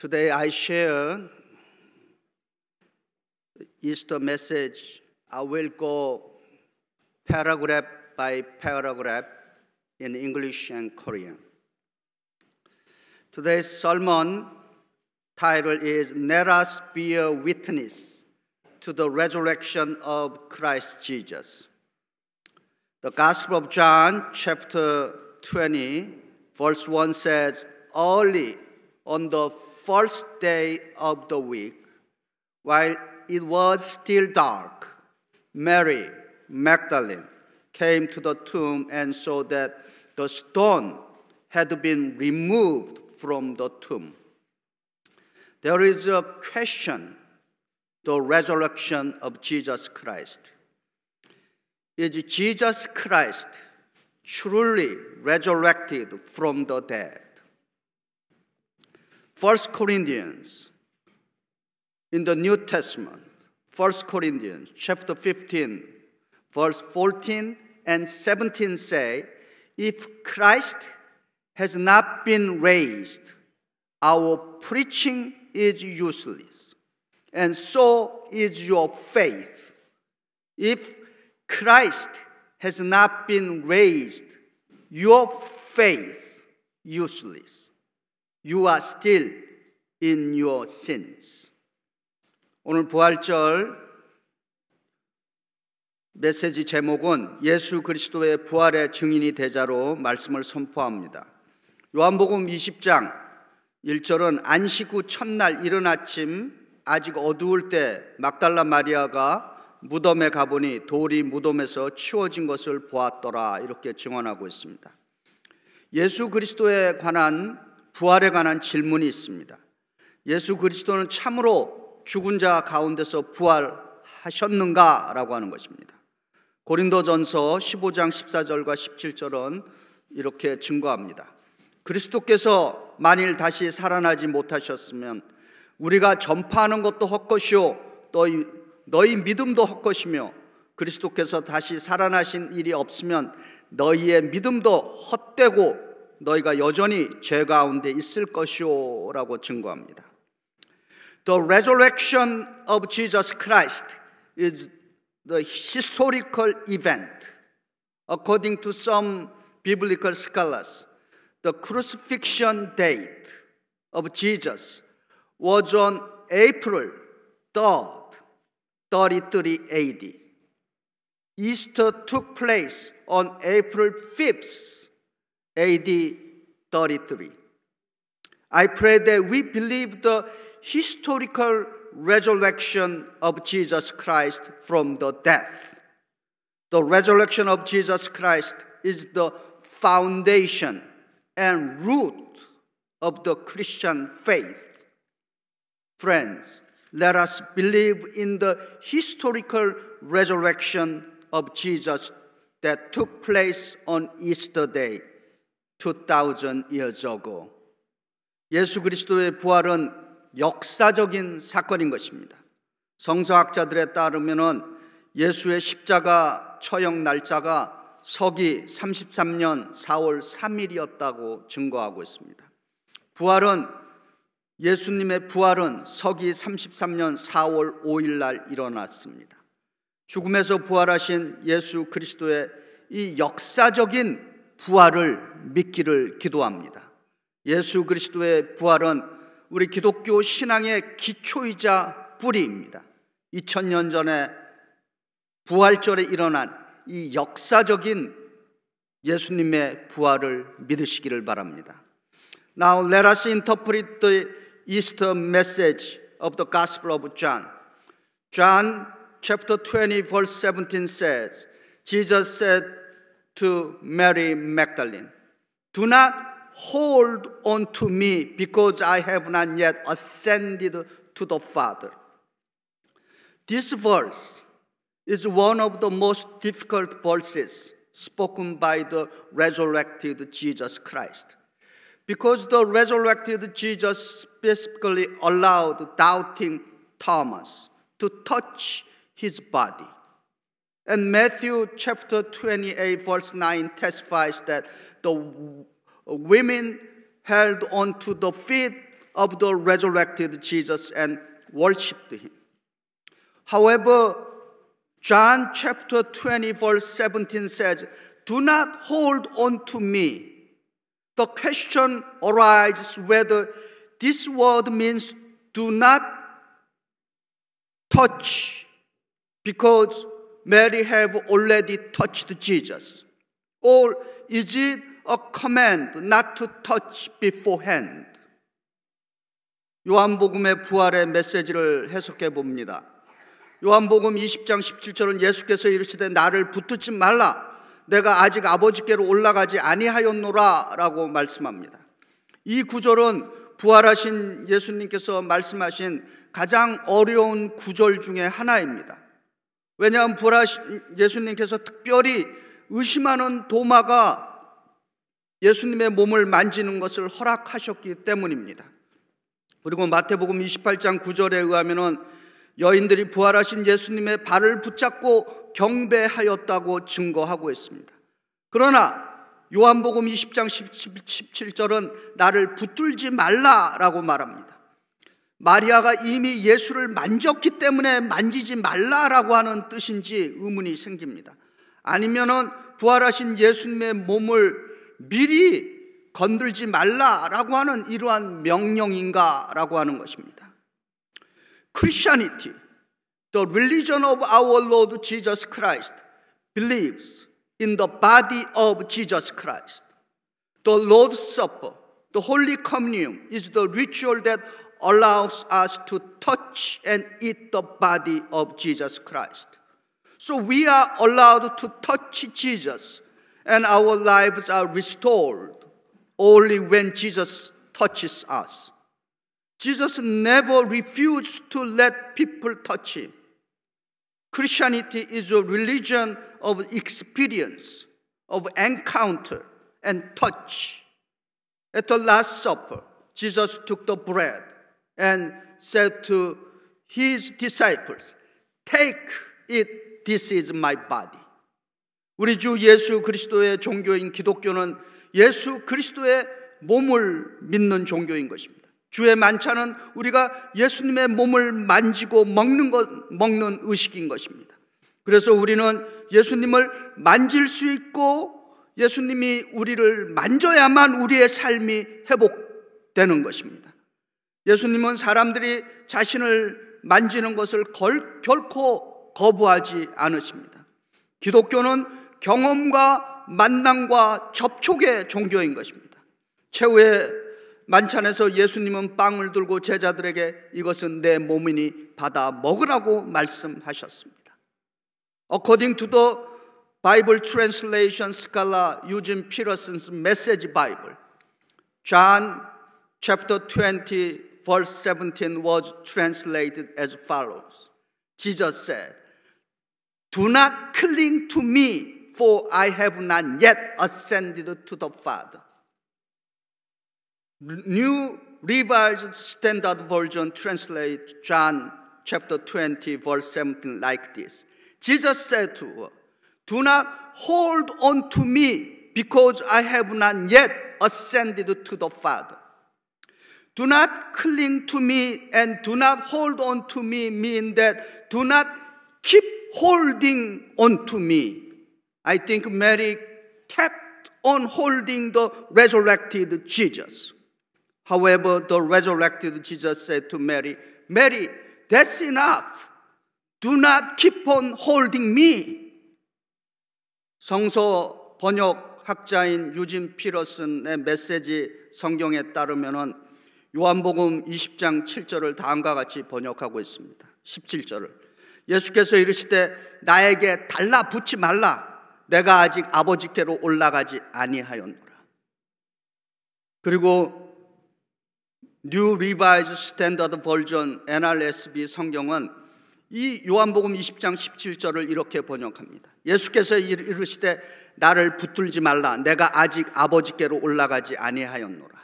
Today I share Easter message. I will go paragraph by paragraph in English and Korean. Today's sermon title is Let Us Bear Witness to the Resurrection of Christ Jesus. The Gospel of John, chapter 20, verse 1 says, Early on the first day of the week, while it was still dark, Mary Magdalene came to the tomb and saw that the stone had been removed from the tomb. There is a question the resurrection of Jesus Christ. Is Jesus Christ truly resurrected from the dead? 1 Corinthians in the New Testament, 1 Corinthians chapter 15, verse 14 and 17 say, If Christ has not been raised, our preaching is useless, and so is your faith. If Christ has not been raised, your faith useless. You are still in your sins. 오늘 부활절 메시지 제목은 예수 그리스도의 부활의 증인이 되자로 말씀을 선포합니다. 요한복음 20장 1절은 안식 후 첫날 이른 아침 아직 어두울 때 막달라 마리아가 무덤에 가보니 돌이 무덤에서 치워진 것을 보았더라 이렇게 증언하고 있습니다. 예수 그리스도에 관한 부활에 관한 질문이 있습니다. 예수 그리스도는 참으로 죽은 자 가운데서 부활하셨는가? 라고 하는 것입니다. 고린도전서 15장 14절과 17절은 이렇게 증거합니다. 그리스도께서 만일 다시 살아나지 못하셨으면 우리가 전파하는 것도 헛것이요 너희, 너희 믿음도 헛것이며 그리스도께서 다시 살아나신 일이 없으면 너희의 믿음도 헛되고 너희가 여전히 죄 가운데 있을 것이오라고 증거합니다. The resurrection of Jesus Christ is the historical event. According to some biblical scholars, the crucifixion date of Jesus was on April 3rd, 33 AD. Easter took place on April 5th, AD 33. I pray that we believe the historical resurrection of Jesus Christ from the death. The resurrection of Jesus Christ is the foundation and root of the Christian faith. Friends, let us believe in the historical resurrection of Jesus that took place on Easter Day 2000 years ago. 예수 그리스도의 부활은 역사적인 사건인 것입니다. 성서학자들에 따르면 예수의 십자가 처형 날짜가 서기 33년 4월 3일이었다고 증거하고 있습니다. 부활은 예수님의 부활은 서기 33년 4월 5일 날 일어났습니다. 죽음에서 부활하신 예수 그리스도의 이 역사적인 부활을 믿기를 기도합니다. 예수 그리스도의 부활은 우리 기독교 신앙의 기초이자 뿌리입니다. 2000년 전에 부활절에 일어난 이 역사적인 예수님의 부활을 믿으시기를 바랍니다. Now let us interpret the Easter message of the Gospel of John. John chapter 20 verse 17 says, Jesus said to Mary Magdalene, Do not hold on to me because I have not yet ascended to the Father. This verse is one of the most difficult verses spoken by the resurrected Jesus Christ. Because the resurrected Jesus specifically allowed doubting Thomas to touch his body. And Matthew chapter 28, verse 9 testifies that the women held onto the feet of the resurrected Jesus and worshipped him. However, John chapter 20, verse 17 says, Do not hold on to me. The question arises whether this word means do not touch because Mary have already touched Jesus. Or is it a command not to touch beforehand. 요한복음의 부활의 메시지를 해석해 봅니다. 요한복음 20장 17절은 예수께서 이르시되 나를 붙들지 말라. 내가 아직 아버지께로 올라가지 아니하였노라라고 말씀합니다. 이 구절은 부활하신 예수님께서 말씀하신 가장 어려운 구절 중에 하나입니다. 왜냐하면 부활하신 예수님께서 특별히 의심하는 도마가 예수님의 몸을 만지는 것을 허락하셨기 때문입니다. 그리고 마태복음 28장 9절에 의하면 여인들이 부활하신 예수님의 발을 붙잡고 경배하였다고 증거하고 있습니다. 그러나 요한복음 20장 17절은 나를 붙들지 말라라고 말합니다. 마리아가 이미 예수를 만졌기 때문에 만지지 말라라고 하는 뜻인지 의문이 생깁니다. 아니면은 부활하신 예수님의 몸을 미리 건들지 말라라고 하는 이러한 명령인가라고 하는 것입니다. Christianity, the religion of our Lord Jesus Christ, believes in the body of Jesus Christ. The Lord's Supper, the Holy Communion is the ritual that allows us to touch and eat the body of Jesus Christ. So we are allowed to touch Jesus and our lives are restored only when Jesus touches us. Jesus never refused to let people touch him. Christianity is a religion of experience, of encounter, and touch. At the Last Supper, Jesus took the bread and said to his disciples, Take it, this is my body. 우리 주 예수 그리스도의 종교인 기독교는 예수 그리스도의 몸을 믿는 종교인 것입니다. 주의 만찬은 우리가 예수님의 몸을 만지고 먹는 것, 먹는 의식인 것입니다. 그래서 우리는 예수님을 만질 수 있고 예수님이 우리를 만져야만 우리의 삶이 회복되는 것입니다. 예수님은 사람들이 자신을 만지는 것을 결, 결코 거부하지 않으십니다. 기독교는 경험과 만남과 접촉의 종교인 것입니다. 최후의 만찬에서 예수님은 빵을 들고 제자들에게 이것은 내 몸이니 받아 먹으라고 말씀하셨습니다. According to the Bible translation scholar Eugene Peterson's Message Bible, John chapter 20 verse 17 was translated as follows. Jesus said, Do not cling to me for I have not yet ascended to the Father. New Revised Standard Version translates John chapter 20, verse 17 like this. Jesus said to her, Do not hold on to me because I have not yet ascended to the Father. Do not cling to me and do not hold on to me, mean that do not keep holding on to me. I think Mary kept on holding the resurrected Jesus. However, the resurrected Jesus said to Mary, Mary, that's enough. Do not keep on holding me. 성서 번역 학자인 유진 피러슨의 메시지 성경에 따르면은 요한복음 20장 7절을 다음과 같이 번역하고 있습니다. 17절을 예수께서 이르시되 나에게 달라 붙지 말라 내가 아직 아버지께로 올라가지 아니하였노라. 그리고 뉴 리바이즈 스탠다드 버전 NRSB 성경은 이 요한복음 20장 17절을 이렇게 번역합니다. 예수께서 이르시되 나를 붙들지 말라 내가 아직 아버지께로 올라가지 아니하였노라.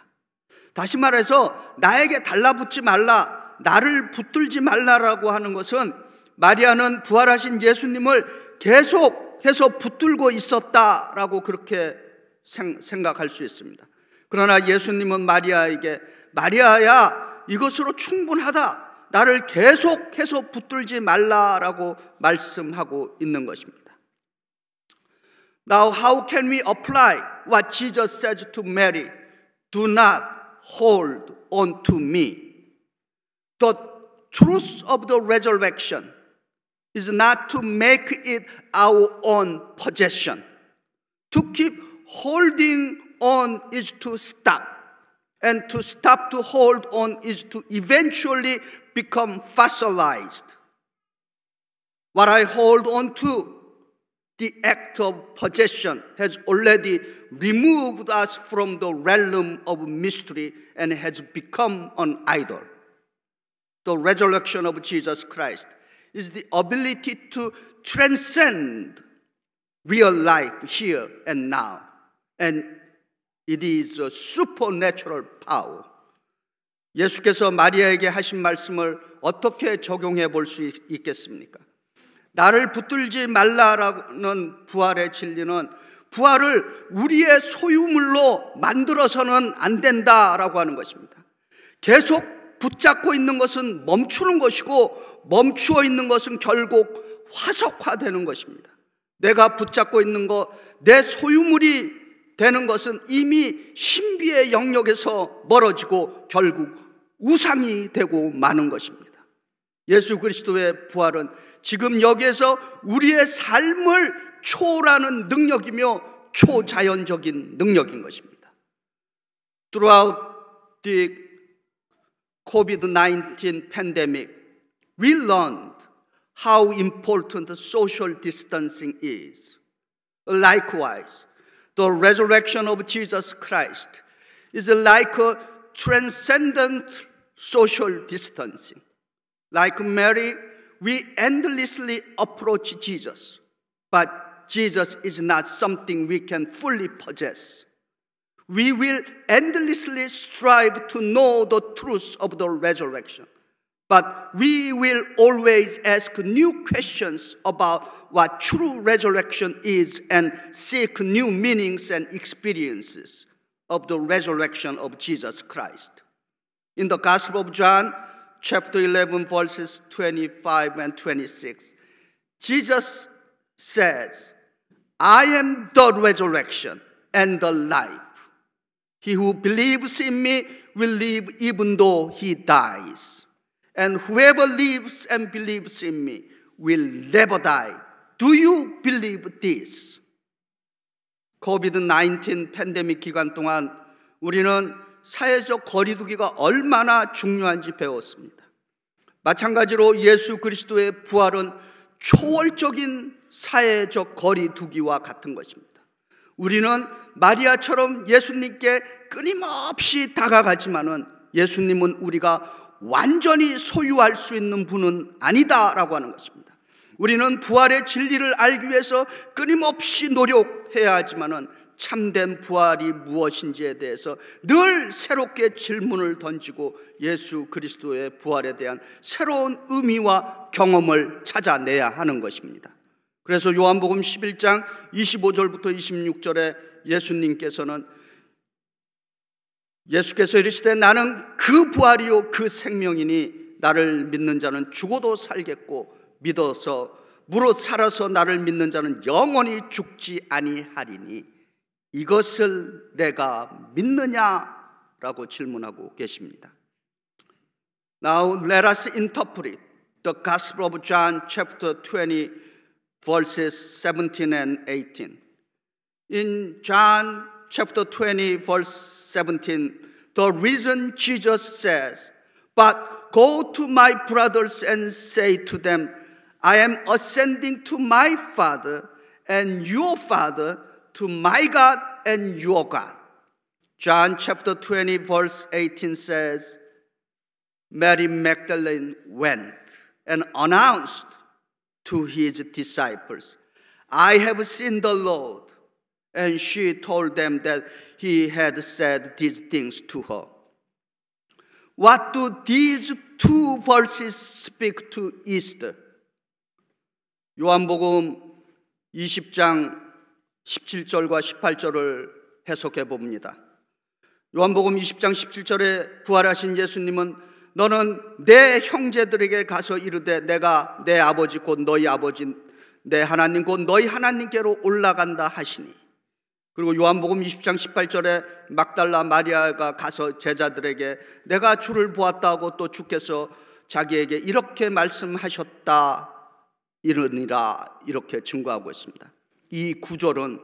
다시 말해서 나에게 달라붙지 말라 나를 붙들지 말라라고 하는 것은 마리아는 부활하신 예수님을 계속 해서 붙들고 있었다라고 그렇게 생각할 수 있습니다. 그러나 예수님은 마리아에게 마리아야 이것으로 충분하다. 나를 계속해서 붙들지 말라라고 말씀하고 있는 것입니다. Now how can we apply what Jesus says to Mary? Do not hold on to me. The truth of the resurrection is not to make it our own possession. To keep holding on is to stop. And to stop to hold on is to eventually become fossilized. What I hold on to, the act of possession, has already removed us from the realm of mystery and has become an idol. The resurrection of Jesus Christ is the ability to transcend real life here and now. And it is a supernatural power. 예수께서 마리아에게 하신 말씀을 어떻게 적용해 볼 수 있겠습니까? 나를 붙들지 말라라는 부활의 진리는 부활을 우리의 소유물로 만들어서는 안 된다라고 하는 것입니다. 계속 붙잡고 있는 것은 멈추는 것이고 멈추어 있는 것은 결국 화석화되는 것입니다. 내가 붙잡고 있는 것, 내 소유물이 되는 것은 이미 신비의 영역에서 멀어지고 결국 우상이 되고 마는 것입니다. 예수 그리스도의 부활은 지금 여기에서 우리의 삶을 초월하는 능력이며 초자연적인 능력인 것입니다. t h r o u COVID 19 pandemic, we learned how important social distancing is. Likewise, the resurrection of Jesus Christ is like a transcendent social distancing. Like Mary, we endlessly approach Jesus, but Jesus is not something we can fully possess we will endlessly strive to know the truth of the resurrection. But we will always ask new questions about what true resurrection is and seek new meanings and experiences of the resurrection of Jesus Christ. In the Gospel of John, chapter 11, verses 25 and 26, Jesus says, I am the resurrection and the life. He who believes in me will live even though he dies. And whoever lives and believes in me will never die. Do you believe this? 코비드-19 팬데믹 기간 동안 우리는 사회적 거리두기가 얼마나 중요한지 배웠습니다. 마찬가지로 예수 그리스도의 부활은 초월적인 사회적 거리두기와 같은 것입니다. 우리는 마리아처럼 예수님께 끊임없이 다가가지만은 예수님은 우리가 완전히 소유할 수 있는 분은 아니다라고 하는 것입니다. 우리는 부활의 진리를 알기 위해서 끊임없이 노력해야 하지만은 참된 부활이 무엇인지에 대해서 늘 새롭게 질문을 던지고 예수 그리스도의 부활에 대한 새로운 의미와 경험을 찾아내야 하는 것입니다. 그래서 요한복음 11장 25절부터 26절에 예수님께서는 예수께서 이르시되 나는 그 부활이요 그 생명이니 나를 믿는 자는 죽어도 살겠고 믿어서 무릇 살아서 나를 믿는 자는 영원히 죽지 아니하리니 이것을 내가 믿느냐라고 질문하고 계십니다. Now let us interpret the Gospel of John chapter 20 verses 17 and 18. In John chapter 20, verse 17, the reason Jesus says, But go to my brothers and say to them, I am ascending to my Father and your Father, to my God and your God. John chapter 20, verse 18 says, Mary Magdalene went and announced to his disciples, I have seen the Lord. And she told them that he had said these things to her. What do these two verses speak to Easter? 요한복음 20장 17절과 18절을 해석해 봅니다. 요한복음 20장 17절에 부활하신 예수님은 너는 내 형제들에게 가서 이르되 내가 내 아버지 곧 너희 아버지 내 하나님 곧 너희 하나님께로 올라간다 하시니 그리고 요한복음 20장 18절에 막달라 마리아가 가서 제자들에게 내가 주를 보았다고 또 주께서 자기에게 이렇게 말씀하셨다 이러니라 이렇게 증거하고 있습니다. 이 구절은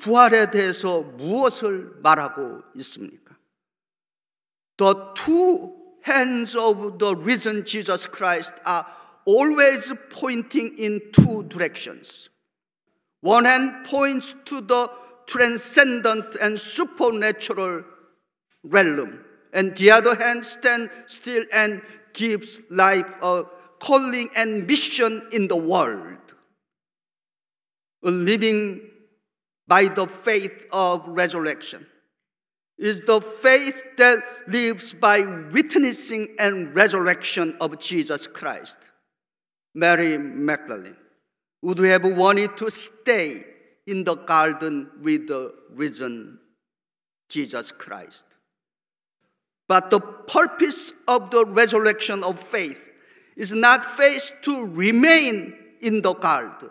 부활에 대해서 무엇을 말하고 있습니까? The two hands of the risen Jesus Christ are always pointing in two directions. One hand points to the transcendent and supernatural realm, and the other hand stands still and gives life a calling and mission in the world. Living by the faith of resurrection is the faith that lives by witnessing and resurrection of Jesus Christ. Mary Magdalene would have wanted to stay in the garden with the risen Jesus Christ. But the purpose of the resurrection of faith is not faith to remain in the garden,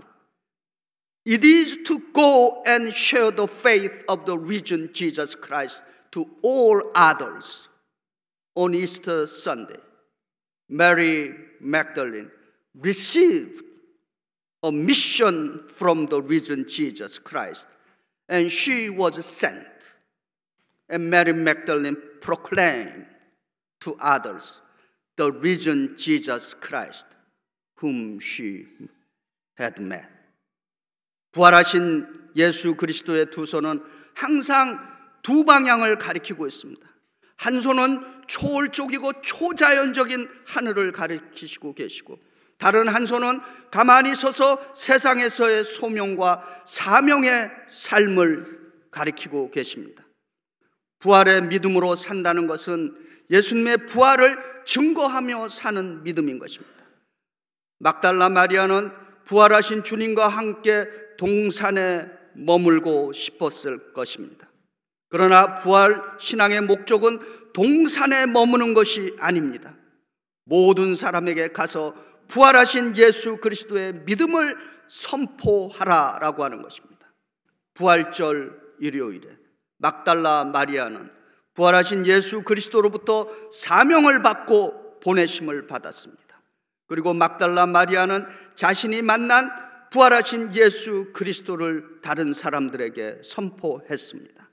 it is to go and share the faith of the risen Jesus Christ to all others. On Easter Sunday, Mary Magdalene received a mission from the risen Jesus Christ, and she was sent. And Mary Magdalene proclaimed to others the risen Jesus Christ whom she had met. 부활하신 예수 그리스도의 두 손은 항상 두 방향을 가리키고 있습니다. 한 손은 초월적이고 초자연적인 하늘을 가리키시고 계시고 다른 한 손은 가만히 서서 세상에서의 소명과 사명의 삶을 가리키고 계십니다. 부활의 믿음으로 산다는 것은 예수님의 부활을 증거하며 사는 믿음인 것입니다. 막달라 마리아는 부활하신 주님과 함께 동산에 머물고 싶었을 것입니다. 그러나 부활 신앙의 목적은 동산에 머무는 것이 아닙니다. 모든 사람에게 가서 부활하신 예수 그리스도의 믿음을 선포하라라고 하는 것입니다. 부활절 일요일에 막달라 마리아는 부활하신 예수 그리스도로부터 사명을 받고 보내심을 받았습니다. 그리고 막달라 마리아는 자신이 만난 부활하신 예수 그리스도를 다른 사람들에게 선포했습니다.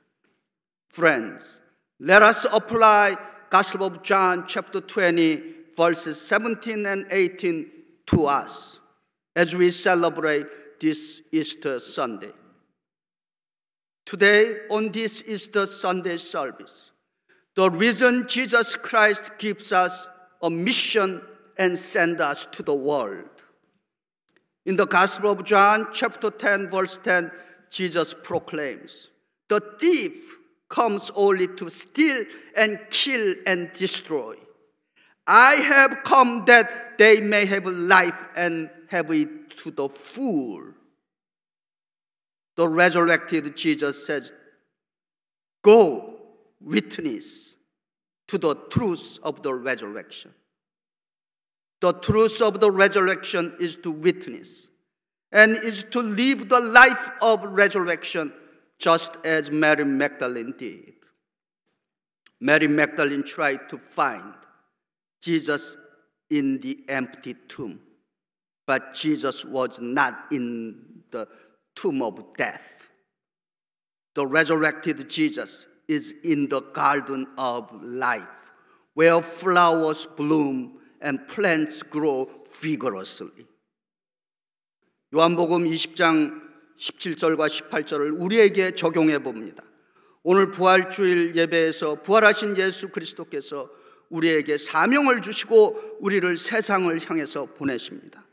Friends, let us apply Gospel of John chapter 20 verses 17 and 18 to us as we celebrate this Easter Sunday. Today, on this Easter Sunday service, the reason Jesus Christ gives us a mission and sends us to the world in the Gospel of John, chapter 10, verse 10, Jesus proclaims, The thief comes only to steal and kill and destroy. I have come that they may have life and have it to the full. The resurrected Jesus says, Go, witness to the truth of the resurrection. The truth of the resurrection is to witness and is to live the life of resurrection just as Mary Magdalene did. Mary Magdalene tried to find Jesus in the empty tomb, but Jesus was not in the tomb of death. The resurrected Jesus is in the garden of life where flowers bloom and plants grow vigorously. 요한복음 20장 17절과 18절을 우리에게 적용해 봅니다. 오늘 부활주일 예배에서 부활하신 예수 그리스도께서 우리에게 사명을 주시고 우리를 세상을 향해서 보내십니다.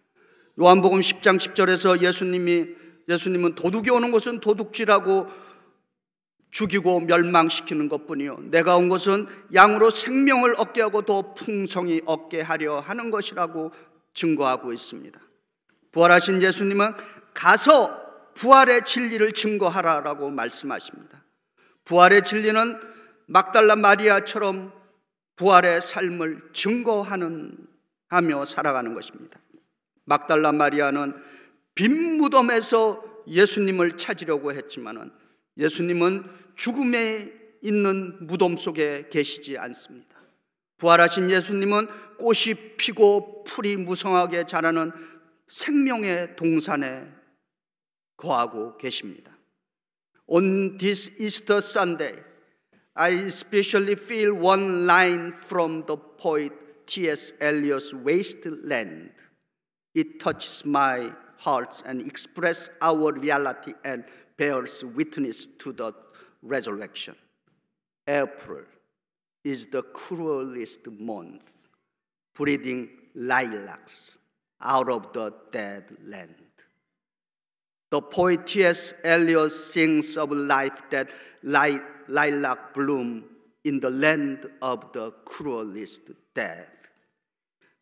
요한복음 10장 10절에서 예수님이 예수님은 도둑이 오는 곳은 도둑질하고 죽이고 멸망시키는 것뿐이요 내가 온 것은 양으로 생명을 얻게 하고 더 풍성히 얻게 하려 하는 것이라고 증거하고 있습니다. 부활하신 예수님은 가서 부활의 진리를 증거하라라고 말씀하십니다. 부활의 진리는 막달라 마리아처럼 부활의 삶을 증거하는 하며 살아가는 것입니다. 막달라 마리아는 빈 무덤에서 예수님을 찾으려고 했지만은 예수님은 죽음에 있는 무덤 속에 계시지 않습니다. 부활하신 예수님은 꽃이 피고 풀이 무성하게 자라는 생명의 동산에 거하고 계십니다. On this Easter Sunday, I especially feel one line from the poet T.S. Eliot's Wasteland. It touches my heart and expresses our reality and bears witness to the resurrection. April is the cruelest month, breeding lilacs out of the dead land. The poetess Eliot sings of life that li lilac bloom in the land of the cruelest death.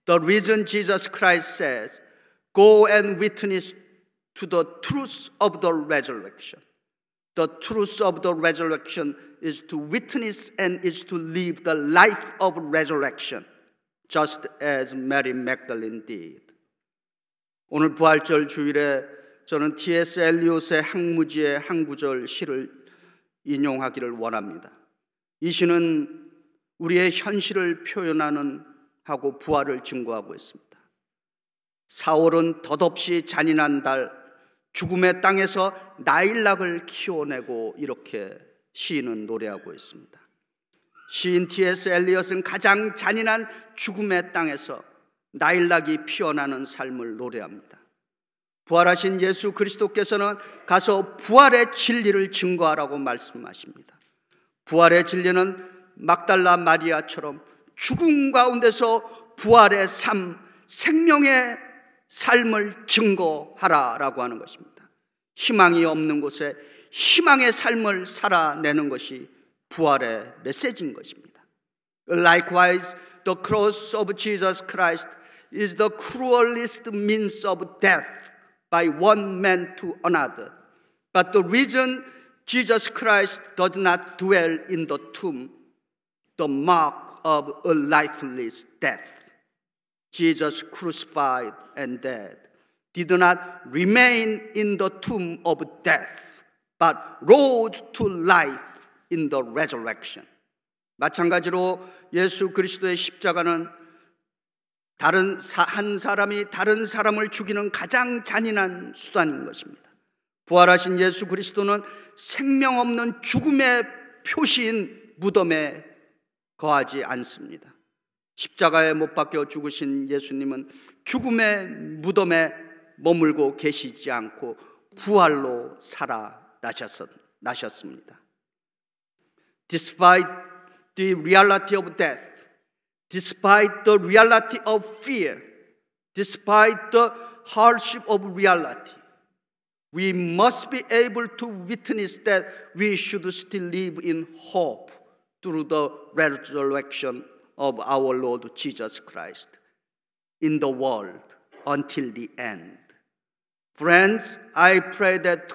The reason Jesus Christ says, Go and witness to the truth of the resurrection The truth of the resurrection is to witness and is to live the life of resurrection, just as Mary Magdalene did. 오늘 부활절 주일에 저는 T.S. 엘리엇의 항무지의 한 구절 시를 인용하기를 원합니다. 이 시는 우리의 현실을 표현하는 하고 부활을 증거하고 있습니다. 4월은 덧없이 잔인한 달, 죽음의 땅에서 나일락을 키워내고 이렇게 시인은 노래하고 있습니다. 시인 T.S. 엘리엇은 가장 잔인한 죽음의 땅에서 나일락이 피어나는 삶을 노래합니다. 부활하신 예수 그리스도께서는 가서 부활의 진리를 증거하라고 말씀하십니다. 부활의 진리는 막달라 마리아처럼 죽음 가운데서 부활의 삶, 생명의 삶을 증거하라라고 하는 것입니다. 희망이 없는 곳에 희망의 삶을 살아내는 것이 부활의 메시지인 것입니다. Likewise, the cross of Jesus Christ is the cruelest means of death by one man to another. But the reason Jesus Christ does not dwell in the tomb, the mark of a lifeless death. Jesus crucified and dead did not remain in the tomb of death, but rose to life in the resurrection. 마찬가지로 예수 그리스도의 십자가는 다른 한 사람이 다른 사람을 죽이는 가장 잔인한 수단인 것입니다. 부활하신 예수 그리스도는 생명 없는 죽음의 표시인 무덤에 거하지 않습니다. 십자가에 못 박혀 죽으신 예수님은 죽음의 무덤에 머물고 계시지 않고 부활로 살아나셨습니다. Despite the reality of death, despite the reality of fear, despite the hardship of reality, we must be able to witness that we should still live in hope through the resurrection of our Lord Jesus Christ in the world until the end. Friends, I pray that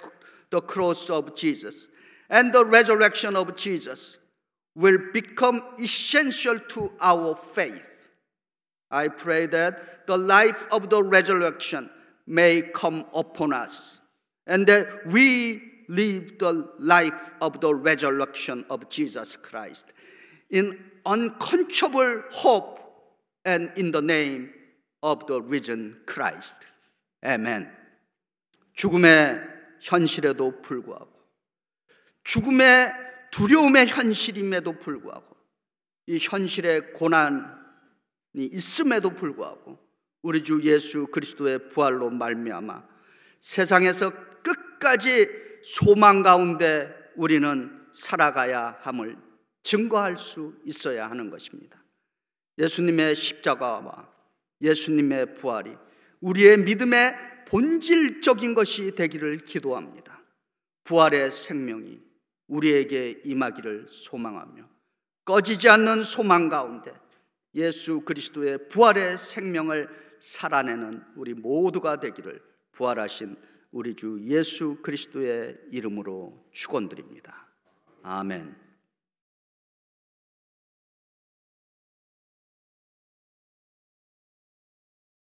the cross of Jesus and the resurrection of Jesus will become essential to our faith. I pray that the life of the resurrection may come upon us and that we live the life of the resurrection of Jesus Christ in unquenchable hope and in the name of the risen Christ. Amen. 죽음의 현실에도 불구하고 죽음의 두려움의 현실임에도 불구하고 이 현실의 고난이 있음에도 불구하고 우리 주 예수 그리스도의 부활로 말미암아 세상에서 끝까지 소망 가운데 우리는 살아가야 함을 증거할 수 있어야 하는 것입니다. 예수님의 십자가와 예수님의 부활이 우리의 믿음의 본질적인 것이 되기를 기도합니다. 부활의 생명이 우리에게 임하기를 소망하며 꺼지지 않는 소망 가운데 예수 그리스도의 부활의 생명을 살아내는 우리 모두가 되기를 부활하신 우리 주 예수 그리스도의 이름으로 축원드립니다. 아멘.